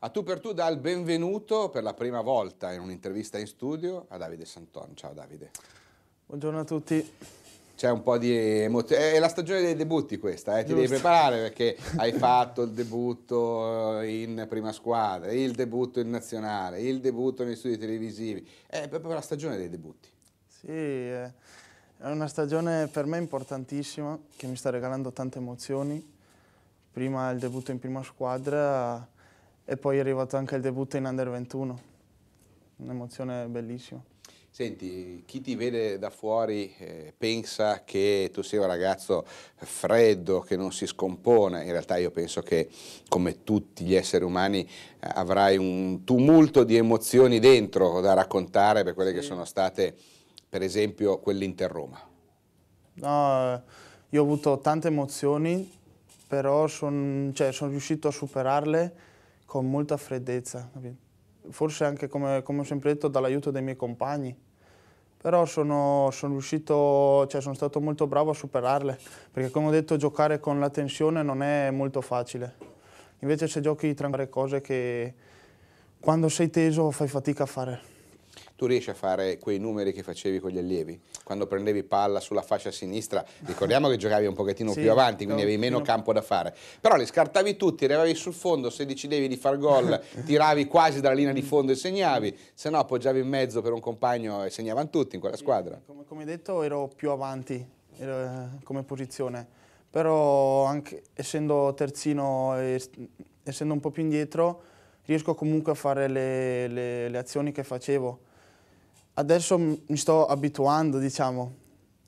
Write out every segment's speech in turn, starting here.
A tu per tu dà il benvenuto per la prima volta in un'intervista in studio a Davide Santon. Ciao Davide. Buongiorno a tutti. C'è un po' di emozione. È la stagione dei debutti questa, eh? ti devi preparare perché hai fatto il debutto eh, in prima squadra, il debutto in nazionale, il debutto nei studi televisivi. È proprio la stagione dei debutti. Sì, eh, è una stagione per me importantissima che mi sta regalando tante emozioni. Prima il debutto in prima squadra e poi è arrivato anche il debutto in Under 21, un'emozione bellissima. Senti, chi ti vede da fuori eh, pensa che tu sia un ragazzo freddo, che non si scompone. In realtà io penso che come tutti gli esseri umani eh, avrai un tumulto di emozioni dentro da raccontare per quelle sì. che sono state, per esempio, quellinter Roma. No, io ho avuto tante emozioni, però sono cioè, son riuscito a superarle con molta freddezza, forse anche come, come ho sempre detto dall'aiuto dei miei compagni, però sono, sono, riuscito, cioè sono stato molto bravo a superarle, perché come ho detto giocare con la tensione non è molto facile, invece se giochi tra cose che quando sei teso fai fatica a fare tu riesci a fare quei numeri che facevi con gli allievi? Quando prendevi palla sulla fascia sinistra, ricordiamo che giocavi un pochettino sì, più avanti, quindi avevi meno campo da fare, però li scartavi tutti, arrivavi sul fondo, se decidevi di far gol, tiravi quasi dalla linea di fondo e segnavi, se no appoggiavi in mezzo per un compagno e segnavano tutti in quella squadra. Come, come detto ero più avanti ero, eh, come posizione, però anche, essendo terzino e essendo un po' più indietro riesco comunque a fare le, le, le azioni che facevo Adesso mi sto abituando, diciamo,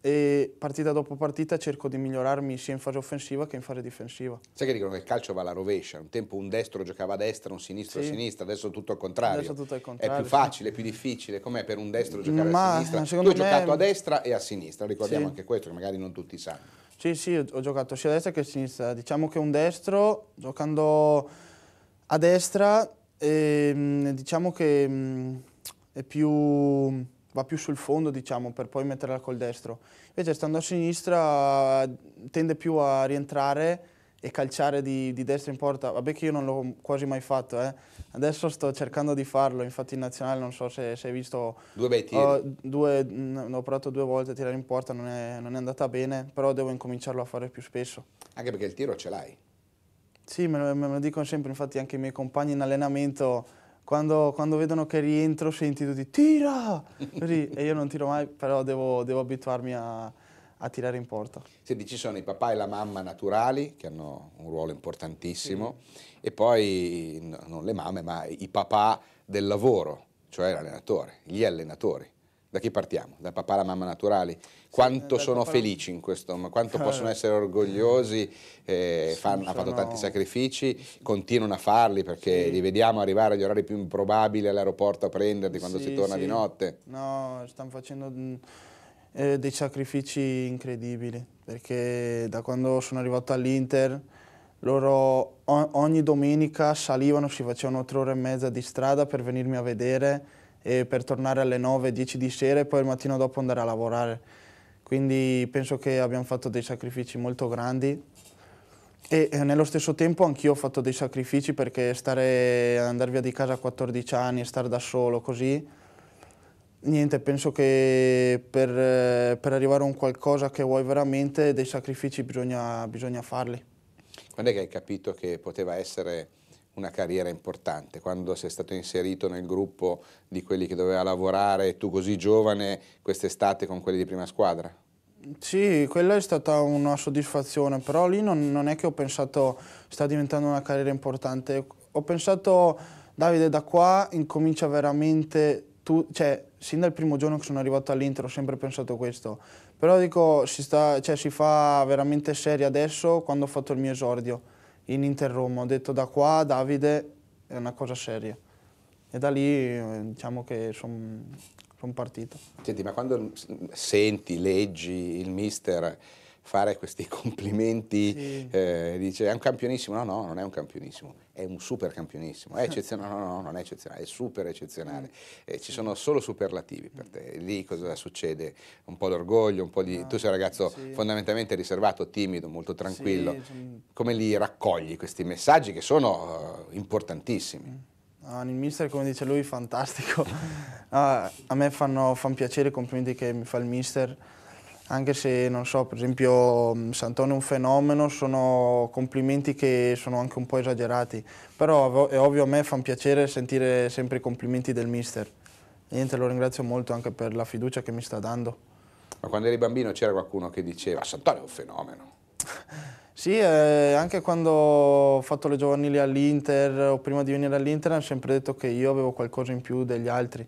e partita dopo partita cerco di migliorarmi sia in fase offensiva che in fase difensiva. Sai che dicono che il calcio va alla rovescia, un tempo un destro giocava a destra, un sinistro sì. a sinistra, adesso tutto al contrario. Adesso tutto al contrario. È più facile, sì. più difficile, com'è per un destro giocare Ma, a sinistra? Eh, tu me... hai giocato a destra e a sinistra, ricordiamo sì. anche questo che magari non tutti sanno. Sì, sì, ho giocato sia a destra che a sinistra. Diciamo che un destro, giocando a destra, eh, diciamo che mm, più, va più sul fondo diciamo, per poi metterla col destro. Invece stando a sinistra tende più a rientrare e calciare di, di destra in porta, vabbè che io non l'ho quasi mai fatto, eh. adesso sto cercando di farlo, infatti in nazionale non so se, se hai visto... Due bei tiri. Ho, oh, due, mh, ho provato due volte a tirare in porta, non è, non è, andata bene, però devo incominciarlo a fare più spesso. Anche perché il tiro ce l'hai. Sì, me lo, me lo dicono sempre, infatti anche i miei compagni in allenamento quando, quando, vedono che rientro senti tutti tira e io non tiro mai, però devo, devo abituarmi a, a, tirare in porta. Senti, ci sono i papà e la mamma naturali che hanno un ruolo importantissimo sì. e poi non le mamme ma i papà del lavoro, cioè l'allenatore, gli allenatori. Da chi partiamo? Da papà alla mamma naturali. Quanto sì, eh, sono felici in questo, momento? quanto eh. possono essere orgogliosi, eh, fan, hanno fatto tanti sacrifici, continuano a farli perché sì. li vediamo arrivare agli orari più improbabili all'aeroporto a prenderli quando sì, si torna di notte. No, stanno facendo mm, eh, dei sacrifici incredibili perché da quando sono arrivato all'Inter loro ogni domenica salivano, si facevano tre ore e mezza di strada per venirmi a vedere per tornare alle 9-10 di sera e poi il mattino dopo andare a lavorare. Quindi penso che abbiamo fatto dei sacrifici molto grandi e eh, nello stesso tempo anch'io ho fatto dei sacrifici perché stare, andare via di casa a 14 anni e stare da solo così, niente, penso che per, eh, per arrivare a un qualcosa che vuoi veramente dei sacrifici bisogna, bisogna farli. Quando è che hai capito che poteva essere una carriera importante. Quando sei stato inserito nel gruppo di quelli che doveva lavorare, tu così giovane, quest'estate con quelli di prima squadra? Sì, quella è stata una soddisfazione, però lì non, non è che ho pensato sta diventando una carriera importante. Ho pensato, Davide, da qua incomincia veramente tu, cioè, sin dal primo giorno che sono arrivato all'Inter ho sempre pensato questo. Però dico, si, sta, cioè, si fa veramente seria adesso quando ho fatto il mio esordio in Inter Ho detto da qua Davide è una cosa seria. E da lì diciamo che sono son partito. Senti, ma quando senti, leggi il mister fare questi complimenti, sì. eh, dice è un campionissimo, no no, non è un campionissimo, è un super campionissimo, è eccezionale, no no, no non è eccezionale, è super eccezionale, mm. eh, ci sono solo superlativi per te, lì cosa succede? Un po' d'orgoglio, un po' di... Ah, tu sei un ragazzo sì. fondamentalmente riservato, timido, molto tranquillo, sì. come li raccogli questi messaggi che sono uh, importantissimi? Ah, mm. il mister, come dice lui, fantastico. Ah, a me fanno, fanno piacere i complimenti che mi fa il mister anche se non so, per esempio mm, Santone è un fenomeno, sono complimenti che sono anche un po' esagerati, però è ovvio a me fa piacere sentire sempre i complimenti del mister. Niente, lo ringrazio molto anche per la fiducia che mi sta dando. Ma quando eri bambino c'era qualcuno che diceva Santone è un fenomeno? sì, eh, anche quando ho fatto le giovanili all'Inter o prima di venire all'Inter hanno sempre detto che io avevo qualcosa in più degli altri.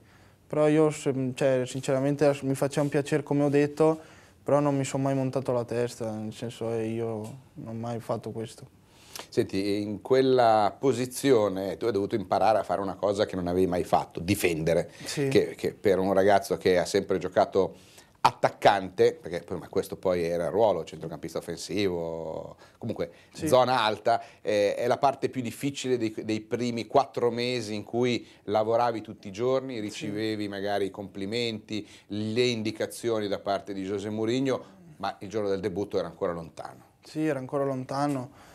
Però io cioè, sinceramente mi faceva un piacere, come ho detto, però non mi sono mai montato la testa, nel senso che eh, io non ho mai fatto questo. Senti, in quella posizione tu hai dovuto imparare a fare una cosa che non avevi mai fatto, difendere, sì. che, che per un ragazzo che ha sempre giocato attaccante, perché poi, questo poi era il ruolo, centrocampista offensivo, comunque sì. zona alta, eh, è la parte più difficile dei, dei, primi quattro mesi in cui lavoravi tutti i giorni, ricevevi sì. magari i complimenti, le indicazioni da parte di José Mourinho, ma il giorno del debutto era ancora lontano. Sì, era ancora lontano.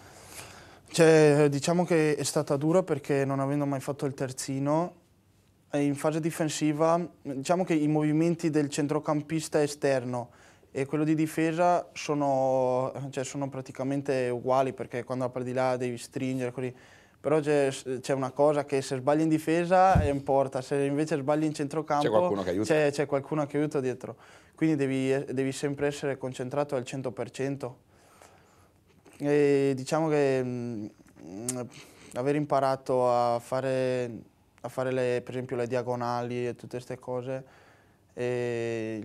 Cioè, diciamo che è stata dura perché non avendo mai fatto il terzino, eh, in fase difensiva diciamo che i movimenti del centrocampista esterno e quello di difesa sono, cioè, sono praticamente uguali perché quando la di là devi stringere così. Però c'è una cosa che se sbagli in difesa è in porta, se invece sbagli in centrocampo c'è qualcuno che aiuta, dietro. Quindi devi, devi sempre essere concentrato al 100%. E diciamo che mh, mm, aver imparato a fare a fare le, per esempio le diagonali e tutte queste cose e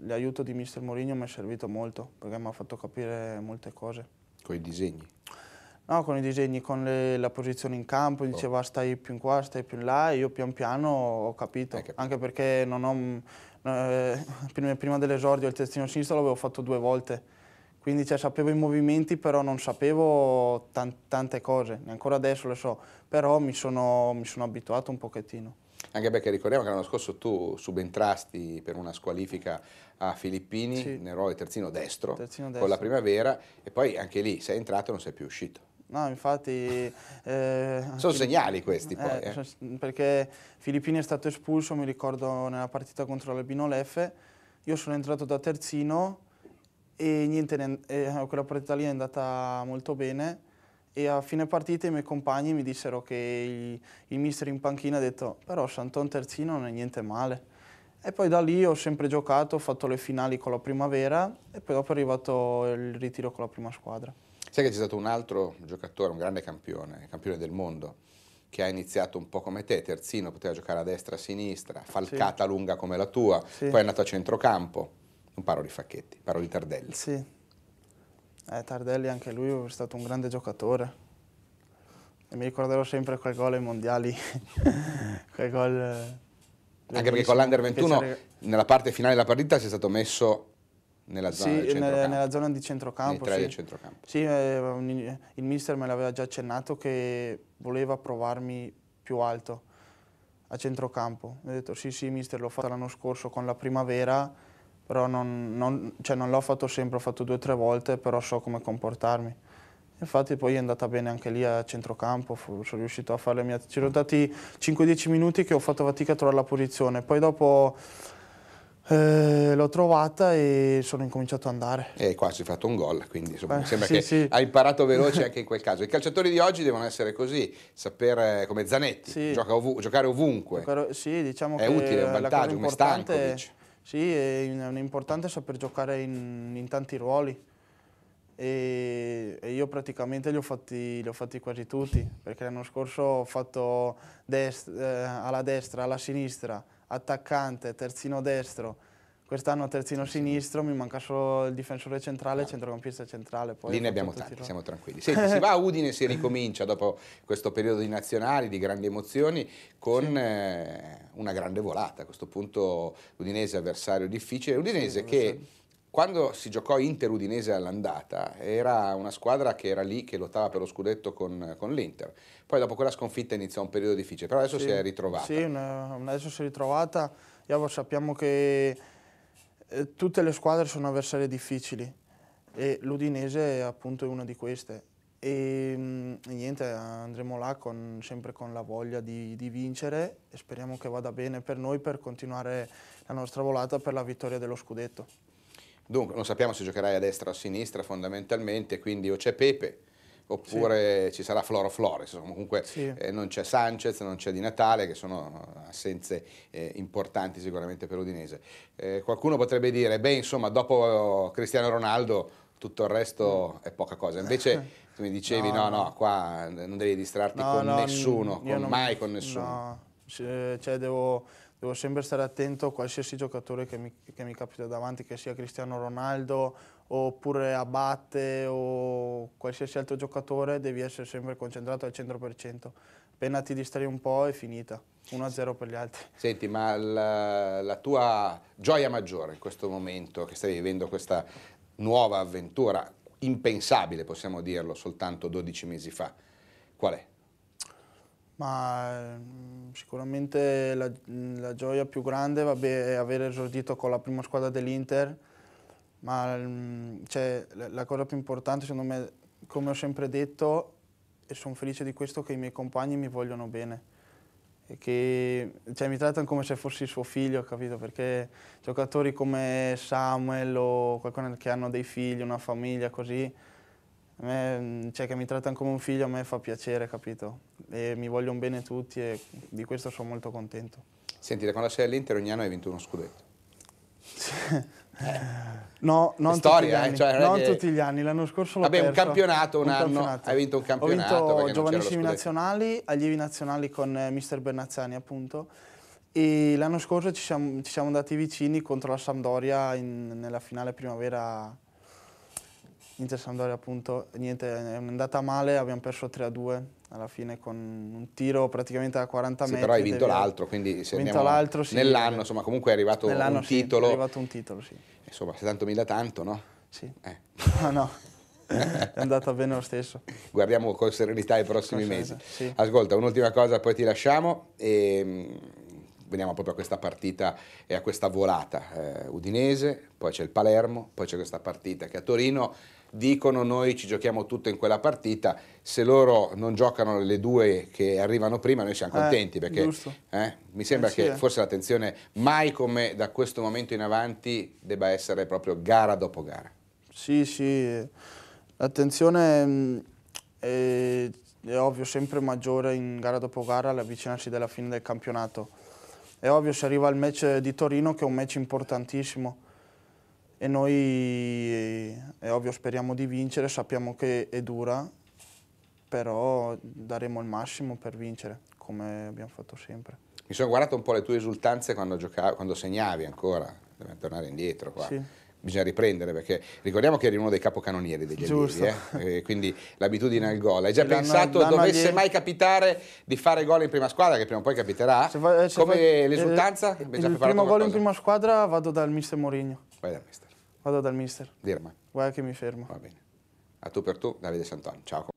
l'aiuto di mister Mourinho mi è servito molto perché mi ha fatto capire molte cose. Con i disegni? No, con i disegni, con le, la posizione in campo, oh. diceva stai più in qua, stai più in là e io pian piano ho capito, capito. anche perché non ho, eh, prima, dell'esordio il testino sinistro l'avevo fatto due volte quindi cioè, sapevo i movimenti però non sapevo tan tante cose, ancora adesso le so, però mi sono, mi sono abituato un pochettino. Anche perché ricordiamo che l'anno scorso tu subentrasti per una squalifica a Filippini sì. nel ruolo di terzino destro, terzino destro, con la primavera e poi anche lì sei entrato e non sei più uscito. No, infatti... Eh, sono segnali questi eh, poi. Eh, eh. Perché Filippini è stato espulso, mi ricordo, nella partita contro l'Albino Leffe, io sono entrato da terzino e niente, eh, quella partita lì è andata molto bene e a fine partita i miei compagni mi dissero che il, il mister in panchina ha detto però Santon terzino non è niente male. E poi da lì ho sempre giocato, ho fatto le finali con la primavera e poi dopo è arrivato il ritiro con la prima squadra. Sai che c'è stato un altro giocatore, un grande campione, campione del mondo, che ha iniziato un po' come te, terzino, poteva giocare a destra, a sinistra, falcata sì. lunga come la tua, sì. poi è andato a centrocampo non parlo di Facchetti, parlo di Tardelli. Sì, eh, Tardelli anche lui è stato un grande giocatore. E mi ricorderò sempre quel gol ai mondiali, quel gol... Eh, anche perché con l'Under 21 piacere... nella parte finale della partita si è stato messo nella zona, sì, nella zona di centrocampo. Sì, di centrocampo. sì eh, il mister me l'aveva già accennato che voleva provarmi più alto a centrocampo. Ho detto sì, sì, mister, l'ho fatto l'anno scorso con la primavera, però non, non, cioè non l'ho fatto sempre, ho fatto due o tre volte, però so come comportarmi. Infatti poi è andata bene anche lì a centrocampo, sono riuscito a fare le mie... Ci sono stati 5-10 minuti che ho fatto fatica a trovare la posizione, poi dopo eh, l'ho trovata e sono incominciato ad andare. E qua si è fatto un gol, quindi insomma, eh, sembra sì, che sì. hai imparato veloce anche in quel caso. I calciatori di oggi devono essere così, sapere eh, come Zanetti, sì. gioca ov giocare ovunque. Giocare, sì, diciamo è che utile, è un vantaggio, come Stankovic. È sì, è, è importante saper giocare in, in tanti ruoli e, e, io praticamente li ho, fatti, li ho, fatti, quasi tutti perché l'anno scorso ho fatto dest eh, alla destra, alla sinistra, attaccante, terzino destro, Quest'anno terzino sinistro, mi manca solo il difensore centrale, il centrocampista centrale. Poi Lì ne abbiamo tanti, tiro. siamo tranquilli. Senti, si va a Udine e si ricomincia dopo questo periodo di nazionali, di grandi emozioni, con sì. eh, una grande volata. A questo punto Udinese avversario difficile. Udinese sì, che quando si giocò Inter-Udinese all'andata era una squadra che era lì che lottava per lo scudetto con, con l'Inter poi dopo quella sconfitta iniziò un periodo difficile però adesso sì, si è ritrovata sì, adesso si è ritrovata Iavo sappiamo che eh, tutte le squadre sono avversarie difficili e l'Udinese appunto è una di queste. E, mm, niente, andremo là con, sempre con la voglia di, di, vincere e speriamo che vada bene per noi per continuare la nostra volata per la vittoria dello scudetto. Dunque, non sappiamo se giocherai a destra o a sinistra fondamentalmente, quindi o c'è Pepe oppure sì. ci sarà Floro Flores, comunque sì. eh, non c'è Sanchez, non c'è Di Natale, che sono eh, assenze eh, importanti sicuramente per l'Udinese. Eh, qualcuno potrebbe dire, beh insomma dopo Cristiano Ronaldo tutto il resto è poca cosa, invece tu mi dicevi no, no, no qua non devi distrarti no, con no, nessuno, con mai con nessuno. Cioè, cioè, devo devo sempre stare attento a qualsiasi giocatore che mi, che mi capita davanti, che sia Cristiano Ronaldo oppure Abate o qualsiasi altro giocatore, devi essere sempre concentrato al 100%. Appena ti distrai un po' è finita. 1-0 per gli altri. Senti, ma la, la tua gioia maggiore in questo momento che stai vivendo questa nuova avventura, impensabile possiamo dirlo soltanto 12 mesi fa, qual è? Ma mm, sicuramente la, mm, la, gioia più grande vabbè, è aver esordito con la prima squadra dell'Inter, ma mm, cioè, la, la cosa più importante secondo me, come ho sempre detto, e sono felice di questo, che i miei compagni mi vogliono bene. E che cioè, mi trattano come se fossi il suo figlio, capito? Perché giocatori come Samuel o qualcuno che hanno dei figli, una famiglia così, a me, mm, cioè, che mi trattano come un figlio a me fa piacere, capito? E mi vogliono bene tutti e di questo sono molto contento. Senti, da quando sei all'Inter ogni anno hai vinto uno scudetto. no, non, storia, tutti, gli eh, cioè, non, non che... tutti gli anni. l'anno scorso l'ho Vabbè, perso. un campionato, un, un anno, campionato. hai vinto un campionato. Ho vinto giovanissimi nazionali, allievi nazionali con eh, mister Bernazzani appunto. E l'anno scorso ci siamo, ci siamo, andati vicini contro la Sampdoria in, nella finale primavera Inter Sampdoria appunto, niente, è andata male, abbiamo perso 3-2 alla fine con un tiro praticamente da 40 sì, metri. però hai vinto l'altro, quindi se vinto l'altro, sì, nell'anno, eh, insomma, comunque è arrivato un sì, titolo. È arrivato un titolo, sì. Insomma, se tanto mi tanto, no? Sì. Eh. No, no. è andata bene lo stesso. Guardiamo con serenità i prossimi mesi. Sì. Ascolta, un'ultima cosa, poi ti lasciamo. E, mm, veniamo proprio a questa partita e a questa volata eh, udinese, poi c'è il Palermo, poi c'è questa partita che a Torino dicono noi ci giochiamo tutto in quella partita, se loro non giocano le due che arrivano prima noi siamo eh, contenti eh, perché eh, mi sembra eh, che sì, forse l'attenzione mai come da questo momento in avanti debba essere proprio gara dopo gara. Sì, sì, l'attenzione mm, è, è ovvio sempre maggiore in gara dopo gara all'avvicinarsi della fine del campionato. È ovvio se arriva il match di Torino che è un match importantissimo e noi è ovvio speriamo di vincere, sappiamo che è dura, però daremo il massimo per vincere, come abbiamo fatto sempre. Mi sono guardato un po' le tue esultanze quando, giocavi, quando segnavi ancora, dobbiamo tornare indietro qua. Sì. Bisogna riprendere perché ricordiamo che eri uno dei capocannonieri degli Giusto. allievi, eh? quindi l'abitudine al gol. Hai già pensato dovesse mai capitare di fare gol in prima squadra, che prima o poi capiterà? Se fa, se Come l'esultanza? Eh, il primo gol in prima squadra vado dal mister Mourinho. Vai dal mister. Vado dal mister. Dirma. Guarda che mi fermo. Va bene. A tu per tu, Davide Santon. Ciao.